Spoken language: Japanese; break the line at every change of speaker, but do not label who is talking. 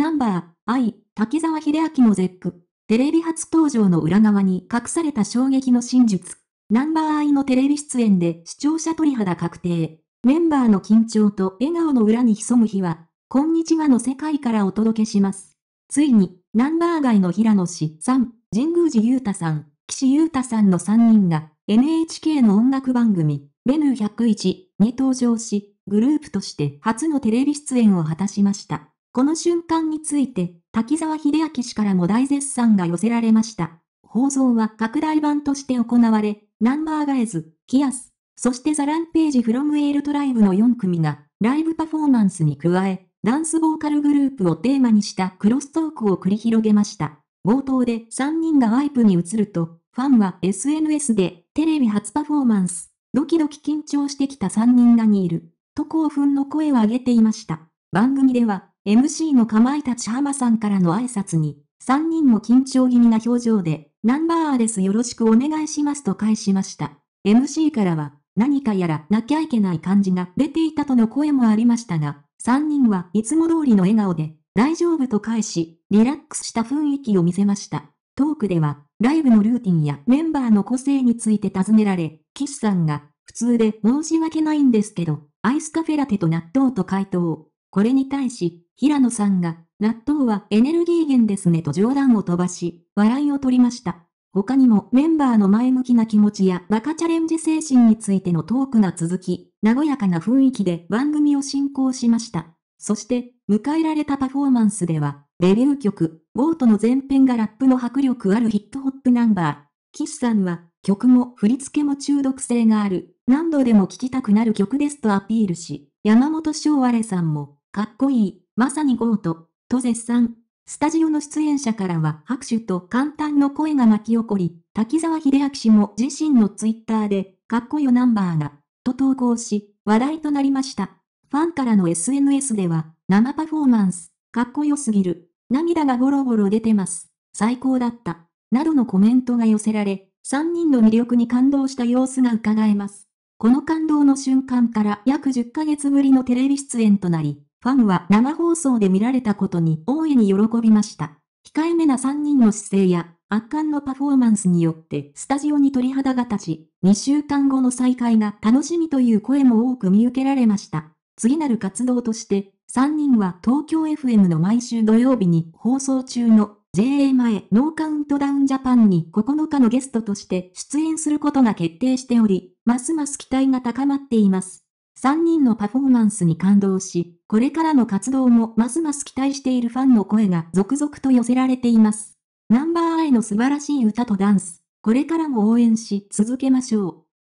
ナンバー、I、滝沢秀明の絶句。テレビ初登場の裏側に隠された衝撃の真実。ナンバー I のテレビ出演で視聴者鳥肌確定。メンバーの緊張と笑顔の裏に潜む日は、こんにちはの世界からお届けします。ついに、ナンバー外の平野氏さん、神宮寺裕太さん、岸優太さんの3人が、NHK の音楽番組、ベヌ101に登場し、グループとして初のテレビ出演を果たしました。この瞬間について、滝沢秀明氏からも大絶賛が寄せられました。放送は拡大版として行われ、ナンバーガイズ、キアス、そしてザランページフロムエールトライブの4組が、ライブパフォーマンスに加え、ダンスボーカルグループをテーマにしたクロストークを繰り広げました。冒頭で3人がワイプに移ると、ファンは SNS でテレビ初パフォーマンス、ドキドキ緊張してきた3人がにいる、と興奮の声を上げていました。番組では MC のかまいたち浜さんからの挨拶に、3人も緊張気味な表情で、ナンバーです。よろしくお願いしますと返しました。MC からは、何かやらなきゃいけない感じが出ていたとの声もありましたが、3人はいつも通りの笑顔で、大丈夫と返し、リラックスした雰囲気を見せました。トークでは、ライブのルーティンやメンバーの個性について尋ねられ、岸さんが、普通で申し訳ないんですけど、アイスカフェラテと納豆と回答。これに対し、平野さんが、納豆はエネルギー源ですねと冗談を飛ばし、笑いを取りました。他にもメンバーの前向きな気持ちやバカチャレンジ精神についてのトークが続き、和やかな雰囲気で番組を進行しました。そして、迎えられたパフォーマンスでは、デビュー曲、ボートの前編がラップの迫力あるヒットホップナンバー。岸さんは、曲も振り付けも中毒性がある、何度でも聴きたくなる曲ですとアピールし、山本和我さんも、かっこいい、まさにゴート、と絶賛。スタジオの出演者からは拍手と簡単の声が巻き起こり、滝沢秀明氏も自身のツイッターで、かっこよナンバーが、と投稿し、話題となりました。ファンからの SNS では、生パフォーマンス、かっこよすぎる。涙がゴロゴロ出てます。最高だった。などのコメントが寄せられ、3人の魅力に感動した様子が伺えます。この感動の瞬間から約10ヶ月ぶりのテレビ出演となり、ファンは生放送で見られたことに大いに喜びました。控えめな3人の姿勢や圧巻のパフォーマンスによってスタジオに鳥肌が立ち、2週間後の再会が楽しみという声も多く見受けられました。次なる活動として、3人は東京 FM の毎週土曜日に放送中の JA 前ノーカウントダウンジャパンに9日のゲストとして出演することが決定しており、ますます期待が高まっています。3人のパフォーマンスに感動し、これからの活動もますます期待しているファンの声が続々と寄せられています。ナンバーアイの素晴らしい歌とダンス、これからも応援し続けましょう。